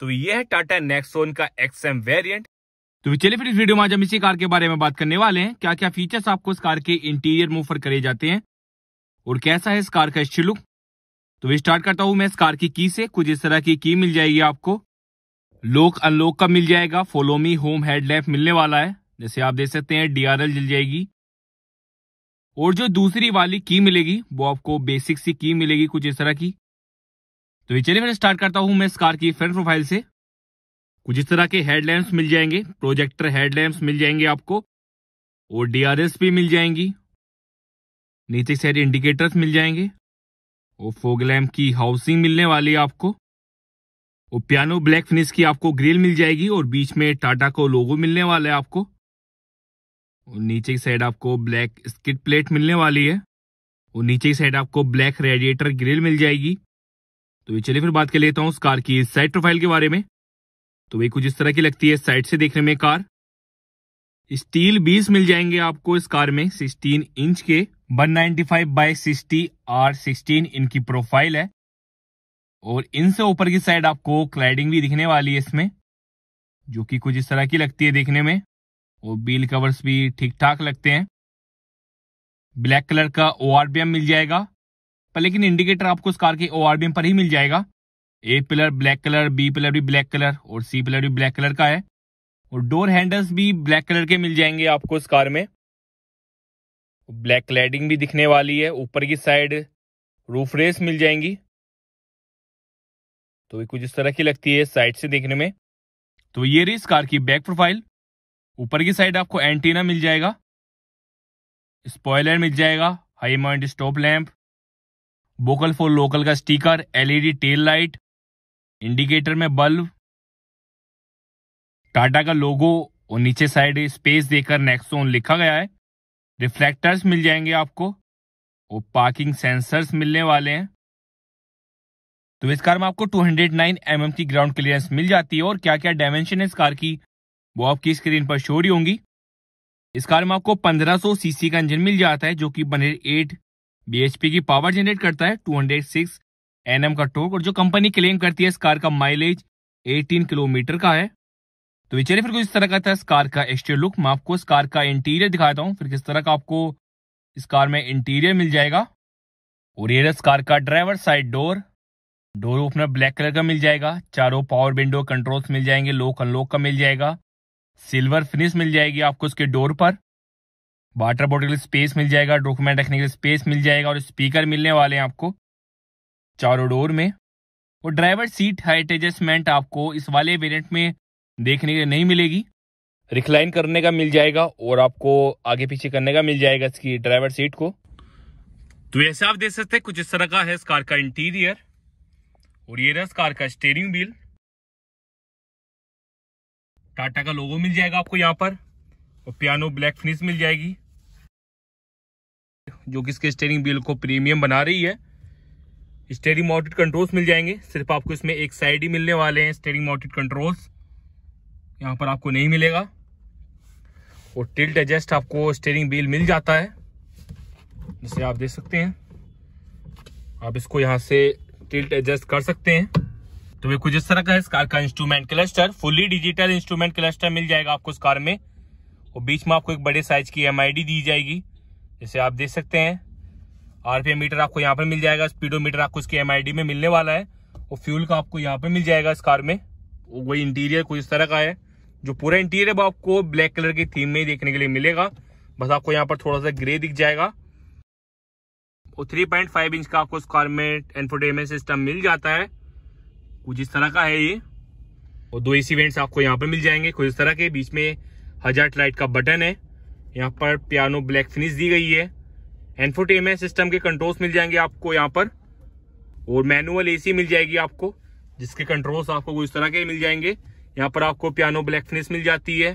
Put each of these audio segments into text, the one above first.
तो यह है टाटा नेक्सोन का एक्सएम वेरिएंट तो चलिए फिर इस वीडियो में आज हम इसी कार के बारे में बात करने वाले हैं क्या क्या फीचर्स आपको इस कार के इंटीरियर में ऑफर करे जाते हैं और कैसा है इस कार का स्टिलुक तो स्टार्ट करता हूं मैं इस कार की की से कुछ इस तरह की की मिल जाएगी आपको लोक अनलोक का मिल जाएगा फोलोमी होम हेडलैम्प मिलने वाला है जैसे आप देख सकते हैं डीआरएल मिल जाएगी और जो दूसरी वाली की मिलेगी वो आपको बेसिक सी की मिलेगी कुछ इस तरह की तो चलिए मैं स्टार्ट करता हूँ मैं इस कार की फ्रंट प्रोफाइल से कुछ इस तरह के हेडलैम्प मिल जाएंगे प्रोजेक्टर हेडलैम्प मिल जाएंगे आपको और डीआरएस भी मिल जाएंगी नीचे साइड इंडिकेटर्स मिल जाएंगे और फोग लैम्प की हाउसिंग मिलने वाली है आपको और पियानो ब्लैक फिनिश की आपको ग्रिल मिल जाएगी और बीच में टाटा को लोगो मिलने वाला है आपको और नीचे की साइड आपको ब्लैक स्किट प्लेट मिलने वाली है और नीचे की साइड आपको ब्लैक रेडिएटर ग्रिल मिल जाएगी तो चलिए फिर बात कर लेता हूँ उस कार की साइड प्रोफाइल के बारे में तो वही कुछ इस तरह की लगती है साइड से देखने में कार स्टील 20 मिल जाएंगे आपको इस कार में 16 इंच के 195 ninety five by sixty R sixteen इनकी प्रोफाइल है और इनसे ऊपर की साइड आपको क्लाइडिंग भी दिखने वाली है इसमें जो कि कुछ इस तरह की लगती है देखने में और बील कवर्स भी ठीक ठाक लगते हैं ब्लैक कलर का ओ मिल जाएगा पर लेकिन इंडिकेटर आपको इस कार के ओ पर ही मिल जाएगा A pillar black colour B pillar भी ब्लैक कलर और सी पिलर भी ब्लैक कलर का है और डोर हैंडल्स भी ब्लैक कलर के मिल जाएंगे आपको इस कार में ब्लैक क्लैडिंग भी दिखने वाली है ऊपर की साइड रूफ रेस मिल जाएंगी तो ये कुछ इस तरह की लगती है साइड से देखने में तो ये रही इस कार की बैक प्रोफाइल ऊपर की साइड आपको एंटीना मिल जाएगा स्पॉयलर मिल जाएगा high mount stop lamp vocal for local का sticker LED tail light indicator में बल्ब टाटा का लोगो और नीचे साइड स्पेस देकर नेक्सोन लिखा गया है रिफ्लेक्टर्स मिल जाएंगे आपको और पार्किंग सेंसर्स मिलने वाले हैं तो इस कार में आपको 209 हंड्रेड mm की ग्राउंड क्लियरेंस मिल जाती है और क्या क्या डायमेंशन है इस कार की वो आपकी स्क्रीन पर शोरी होंगी इस कार में आपको 1500 सीसी का इंजन मिल जाता है जो कि बनेर एट बीएचपी की पावर जनरेट करता है 206 एनएम का टोक और जो कंपनी क्लेम करती है इस कार का माइलेज 18 किलोमीटर का है तो ये चलिए फिर कुछ इस तरह का था इस कार का एक्सटीरियर लुक मैं आपको इस कार का इंटीरियर दिखाता हूँ फिर किस तरह का आपको इस कार में इंटीरियर मिल जाएगा और ये इस कार का driver side door door opener black colour का मिल जाएगा चारों पावर विंडो कंट्रोल्स मिल जाएंगे लोक अनलॉक का मिल जाएगा सिल्वर फिनिश मिल जाएगी आपको इसके डोर पर वाटर बॉटल स्पेस मिल जाएगा डॉक्यूमेंट रखने के लिए स्पेस मिल जाएगा और स्पीकर मिलने वाले हैं आपको चारों डोर में और ड्राइवर सीट हाइट एडजस्टमेंट आपको इस वाले वेरिएंट में देखने के नहीं मिलेगी रिक्लाइन करने का मिल जाएगा और आपको आगे पीछे करने का मिल जाएगा इसकी ड्राइवर सीट को तो ऐसे आप देख सकते हैं कुछ इस तरह का है इस कार का इंटीरियर और ये रहा इस कार का स्टेरिंग व्हील टाटा का लोगो मिल जाएगा आपको यहाँ पर और पियानो ब्लैक फिनिश मिल जाएगी जो कि इसके स्टेयरिंग व्हील को प्रीमियम बना रही है स्टेयरिंग माउंटेड कंट्रोल्स मिल जाएंगे सिर्फ आपको इसमें एक साइड ही मिलने वाले हैं स्टेयरिंग माउंटेड कंट्रोल्स यहाँ पर आपको नहीं मिलेगा और टिल्ट एडजस्ट आपको स्टेयरिंग व्हील मिल जाता है जिसे आप देख सकते हैं आप इसको यहाँ से टिल्ट एडजस्ट कर सकते हैं तो वे कुछ इस तरह का है इस कार का instrument cluster fully digital instrument cluster मिल जाएगा आपको इस कार में और बीच में आपको एक बड़े साइज की एम दी जाएगी जैसे आप देख सकते हैं आरपीएम मीटर आपको यहाँ पर मिल जाएगा स्पीडोमीटर आपको इसके एम में मिलने वाला है और फ्यूल का आपको यहाँ पर मिल जाएगा इस कार में वही इंटीरियर कुछ इस तरह का है जो पूरा इंटीरियर वो आपको ब्लैक कलर की थीम में ही देखने के लिए मिलेगा बस आपको यहाँ पर थोड़ा सा ग्रे दिख जाएगा और 3.5 इंच का आपको इस कार में एनफोटेनमेंट सिस्टम मिल जाता है कुछ इस तरह का है ये और दो एसी वेंट्स आपको यहाँ पर मिल जाएंगे कुछ इस तरह के बीच में हजार्ट लाइट का बटन है यहाँ पर पियानो ब्लैक फिनिश दी गई है एनफोटेमेंट सिस्टम के कंट्रोल्स मिल जाएंगे आपको यहाँ पर और मैनुअल एसी मिल जाएगी आपको जिसके कंट्रोल्स आपको इस तरह के मिल जाएंगे यहाँ पर आपको पियानो ब्लैक फिनिश मिल जाती है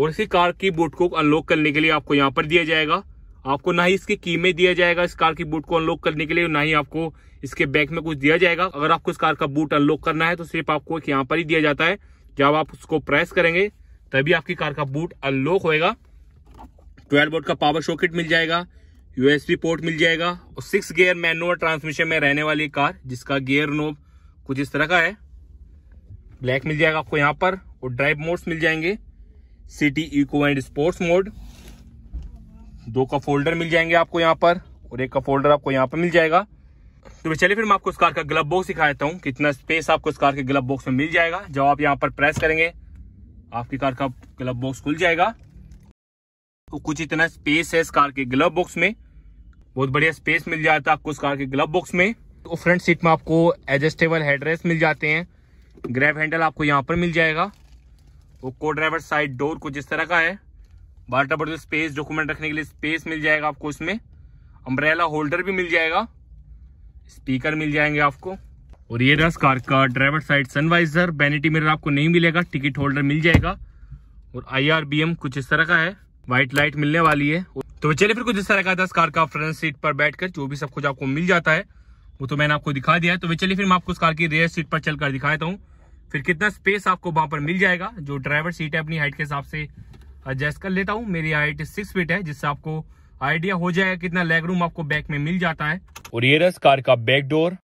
और इसी कार की बूट को अनलॉक करने के लिए आपको यहाँ पर दिया जाएगा आपको ना ही इसकी की में दिया जाएगा इस कार की बूट को अनलॉक करने के लिए ना ही आपको इसके बैक में कुछ दिया जाएगा अगर आपको इस कार का बूट अनलॉक करना है तो सिर्फ आपको यहाँ पर ही दिया जाता है जब आप उसको प्रेस करेंगे तभी आपकी कार का बूट अनलॉक होएगा ट्वेल्व बोर्ड का पावर सॉकेट मिल जाएगा यूएसबी पोर्ट मिल जाएगा और सिक्स गियर मैनुअल ट्रांसमिशन में रहने वाली कार जिसका गियर नोब कुछ इस तरह का है ब्लैक मिल जाएगा आपको यहाँ पर और ड्राइव मोड्स मिल जाएंगे city eco and sports mode दो का फोल्डर मिल जाएंगे आपको यहाँ पर और एक का फोल्डर आपको यहाँ पर मिल जाएगा तो चलिए फिर मैं आपको इस कार का ग्लब बॉक्स दिखा देता हूँ कितना स्पेस आपको इस कार के ग्लब बॉक्स में मिल जाएगा जब आप यहाँ पर प्रेस करेंगे आपकी कार का ग्लब बॉक्स खुल जाएगा तो कुछ इतना स्पेस है इस कार के ग्लब बॉक्स में बहुत बढ़िया स्पेस मिल जाता है आपको इस कार के ग्लब बॉक्स में तो फ्रंट सीट में आपको एडजस्टेबल हेडरेस्ट मिल जाते हैं ग्रैब हैंडल आपको यहाँ पर मिल जाएगा वो को ड्राइवर साइड डोर कुछ इस तरह का है बाल्टा बर्टल स्पेस डॉक्यूमेंट रखने के लिए स्पेस मिल जाएगा आपको इसमें अम्ब्रेला होल्डर भी मिल जाएगा स्पीकर मिल जाएंगे आपको और ये रहा कार का driver side sun visor vanity mirror आपको नहीं मिलेगा टिकट होल्डर मिल जाएगा और आई कुछ इस तरह का है व्हाइट लाइट मिलने वाली है तो चलिए फिर कुछ इस तरह का दस कार का फ्रंट सीट पर बैठकर जो भी सब कुछ आपको मिल जाता है वो तो मैंने आपको दिखा दिया है तो चलिए फिर मैं आपको उस कार की रेयर सीट पर चलकर दिखाता हूँ फिर कितना स्पेस आपको वहां पर मिल जाएगा जो ड्राइवर सीट है अपनी हाइट के हिसाब से एडजस्ट कर लेता हूँ मेरी हाइट सिक्स फीट है जिससे आपको आइडिया हो जाएगा कितना लेग रूम आपको बैक में मिल जाता है और ये रस कार का back door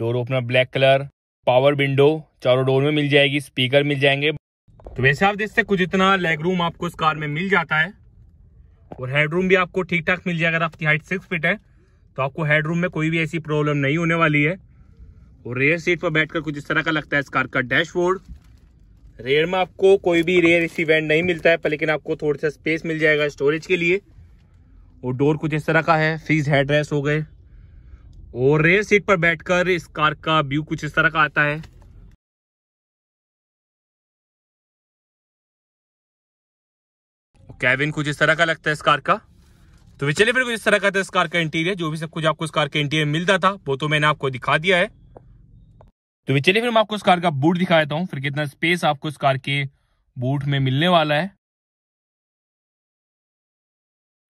door opener black colour power window चारों डोर में मिल जाएगी स्पीकर मिल जाएंगे तो वैसे आप देखते कुछ इतना लेग रूम आपको इस कार में मिल जाता है और हेड रूम भी आपको ठीक ठाक मिल जाएगा अगर आपकी हाइट सिक्स फीट है तो आपको हेड रूम में कोई भी ऐसी प्रॉब्लम नहीं होने वाली है और रेयर सीट पर बैठकर कुछ इस तरह का लगता है इस कार का डैशबोर्ड रेयर में आपको कोई भी रेयर इसी वेंट नहीं मिलता है पर लेकिन आपको थोड़ा सा स्पेस मिल जाएगा स्टोरेज के लिए और डोर कुछ इस तरह का है फ्रीज हेड हो गए और रेयर सीट पर बैठकर इस कार का व्यू कुछ इस तरह का आता है कैबिन कुछ इस तरह का लगता है इस कार का तो वे चलिए फिर कुछ इस तरह का था इस कार का इंटीरियर जो भी सब कुछ आपको इस कार के इंटीरियर मिलता था वो तो मैंने आपको दिखा दिया है तो वे चलिए फिर मैं आपको इस कार का बूट दिखा देता हूँ फिर कितना स्पेस आपको इस कार के बूट में मिलने वाला है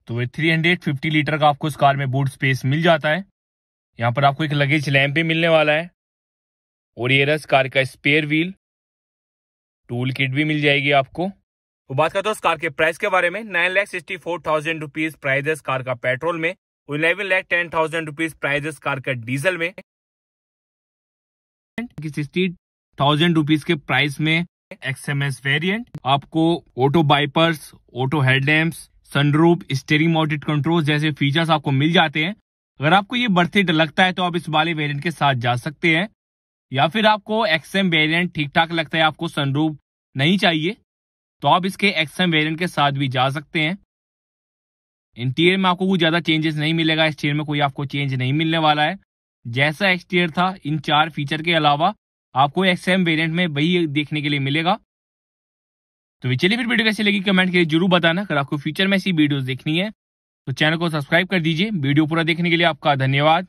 तो वे 350 लीटर का आपको इस कार में बूट स्पेस मिल जाता है यहाँ पर आपको एक लगेज लैम्प भी मिलने वाला है और ये रस कार का स्पेयर व्हील टूल किट भी मिल जाएगी आपको तो बात करते हैं कार के प्राइस के बारे में nine lakh sixty four thousand rupees price car का पेट्रोल में eleven lakh ten thousand rupees price car का डीजल में सिक्सटी थाउजेंड रुपीज के प्राइस में एक्सएमएस वेरिएंट आपको auto wipers auto headlamp sunroof steering mounted control जैसे फीचर्स आपको मिल जाते हैं अगर आपको ये बर्थ रेट लगता है तो आप इस वाले वेरिएंट के साथ जा सकते हैं या फिर आपको एक्सएम वेरिएंट ठीक ठाक लगता है आपको सनरूप नहीं चाहिए तो आप इसके एक्सएम वेरिएंट के साथ भी जा सकते हैं इंटीरियर में आपको कुछ ज़्यादा चेंजेस नहीं मिलेगा एक्सटीरियर में कोई आपको चेंज नहीं मिलने वाला है जैसा एक्सटीरियर था इन चार फीचर के अलावा आपको एक्सएम वेरियंट में वही देखने के लिए मिलेगा तो चलिए फिर वीडियो कैसी लगी कमेंट के लिए जरूर बताना अगर आपको फ्यूचर में ऐसी वीडियो देखनी है तो चैनल को सब्सक्राइब कर दीजिए वीडियो पूरा देखने के लिए आपका धन्यवाद